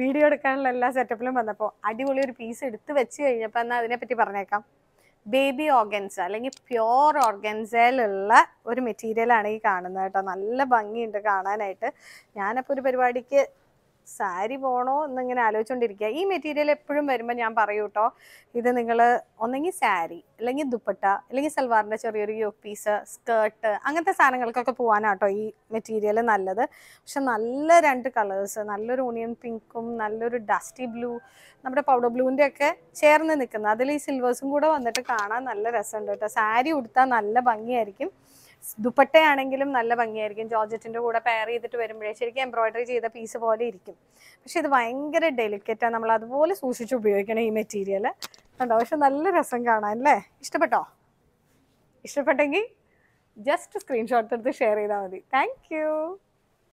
video എടുക്കാനുള്ള എല്ലാ സെറ്റപ്പിലും വന്നപ്പോൾ അടിപൊളി ഒരു പീസ് എടുത്ത് വെച്ച് കഴിഞ്ഞപ്പോൾ എന്നാൽ അതിനെപ്പറ്റി പറഞ്ഞേക്കാം ബേബി ഓർഗൻസ അല്ലെങ്കിൽ പ്യോർ ഓർഗൻസയിലുള്ള ഒരു മെറ്റീരിയലാണ് ഈ കാണുന്നത് കേട്ടോ നല്ല ഭംഗിയുണ്ട് കാണാനായിട്ട് ഞാനപ്പോൾ ഒരു പരിപാടിക്ക് സാരി പോണോ എന്നിങ്ങനെ ആലോചിച്ചുകൊണ്ടിരിക്കുക ഈ മെറ്റീരിയൽ എപ്പോഴും വരുമ്പോൾ ഞാൻ പറയൂ കേട്ടോ ഇത് നിങ്ങൾ ഒന്നെങ്കിൽ സാരി അല്ലെങ്കിൽ ദുപ്പട്ട അല്ലെങ്കിൽ സൽവാറിൻ്റെ ചെറിയൊരു യോക്ക് പീസ് സ്കേർട്ട് അങ്ങനത്തെ സാധനങ്ങൾക്കൊക്കെ പോകാനാട്ടോ ഈ മെറ്റീരിയൽ നല്ലത് പക്ഷെ നല്ല രണ്ട് കളേഴ്സ് നല്ലൊരു ഓണിയൻ പിങ്കും നല്ലൊരു ഡസ്റ്റി ബ്ലൂ നമ്മുടെ പൗഡർ ബ്ലൂവിൻ്റെ ഒക്കെ ചേർന്ന് നിൽക്കുന്നത് അതിൽ ഈ സിൽവേഴ്സും കൂടെ വന്നിട്ട് കാണാൻ നല്ല രസമുണ്ട് കേട്ടോ സാരി ഉടുത്താൽ നല്ല ഭംഗിയായിരിക്കും ദുപ്പട്ടയാണെങ്കിലും നല്ല ഭംഗിയായിരിക്കും ജോർജറ്റിൻ്റെ കൂടെ പെയർ ചെയ്തിട്ട് വരുമ്പോഴേ ശരിക്കും എംബ്രോയിഡറി ചെയ്ത പീസ് പോലെ ഇരിക്കും പക്ഷെ ഇത് ഭയങ്കര ഡെലിക്കറ്റാണ് നമ്മൾ അതുപോലെ സൂക്ഷിച്ച് ഉപയോഗിക്കണം ഈ മെറ്റീരിയൽ കണ്ടോ പക്ഷെ നല്ല രസം കാണാൻ അല്ലേ ഇഷ്ടപ്പെട്ടോ ഇഷ്ടപ്പെട്ടെങ്കിൽ ജസ്റ്റ് സ്ക്രീൻഷോട്ട് എടുത്ത് ഷെയർ ചെയ്താൽ മതി താങ്ക്